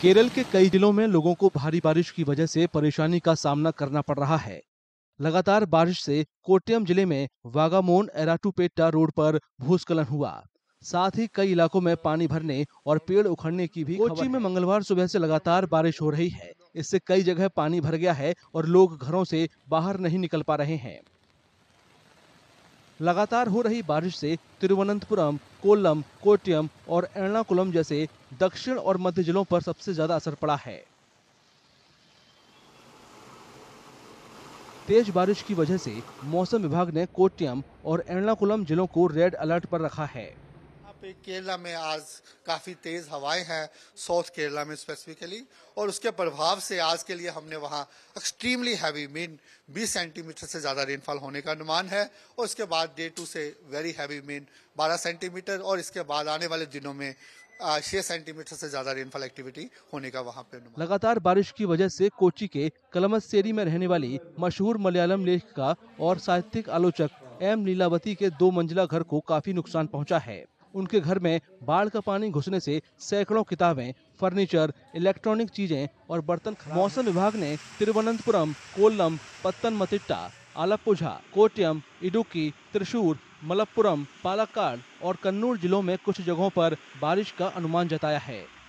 केरल के कई जिलों में लोगों को भारी बारिश की वजह से परेशानी का सामना करना पड़ रहा है लगातार बारिश से कोट्टयम जिले में वागामोन एराटूपेटा रोड पर भूस्खलन हुआ साथ ही कई इलाकों में पानी भरने और पेड़ उखड़ने की भी कोची में मंगलवार सुबह से लगातार बारिश हो रही है इससे कई जगह पानी भर गया है और लोग घरों से बाहर नहीं निकल पा रहे हैं लगातार हो रही बारिश से तिरुवनंतपुरम कोल्लम कोटियम और एर्णाकुलम जैसे दक्षिण और मध्य जिलों पर सबसे ज्यादा असर पड़ा है तेज बारिश की वजह से मौसम विभाग ने कोटियम और एर्णाकुलम जिलों को रेड अलर्ट पर रखा है पे केरला में आज काफ़ी तेज़ हवाएं हैं साउथ केरला में स्पेसिफिकली और उसके प्रभाव से आज के लिए हमने वहाँ एक्सट्रीमली हैवी मीन 20 सेंटीमीटर से ज़्यादा रेनफॉल होने का अनुमान है और उसके बाद डे टू से वेरी हैवी मीन 12 सेंटीमीटर और इसके बाद आने वाले दिनों में छः सेंटीमीटर से ज़्यादा रेनफॉल एक्टिविटी होने का वहाँ पे लगातार बारिश की वजह से कोची के कलमसेरी में रहने वाली मशहूर मलयालम लेखिका और साहित्यिक आलोचक एम लीलावती के दो मंजिला घर को काफी नुकसान पहुंचा है उनके घर में बाढ़ का पानी घुसने से सैकड़ों किताबें फर्नीचर इलेक्ट्रॉनिक चीजें और बर्तन मौसम विभाग ने तिरुवनंतपुरम कोल्लम पत्तन मतिट्टा आलापुझा कोटियम इडुक्की त्रिशूर मलप्पुरम पालक्काड और कन्नूर जिलों में कुछ जगहों पर बारिश का अनुमान जताया है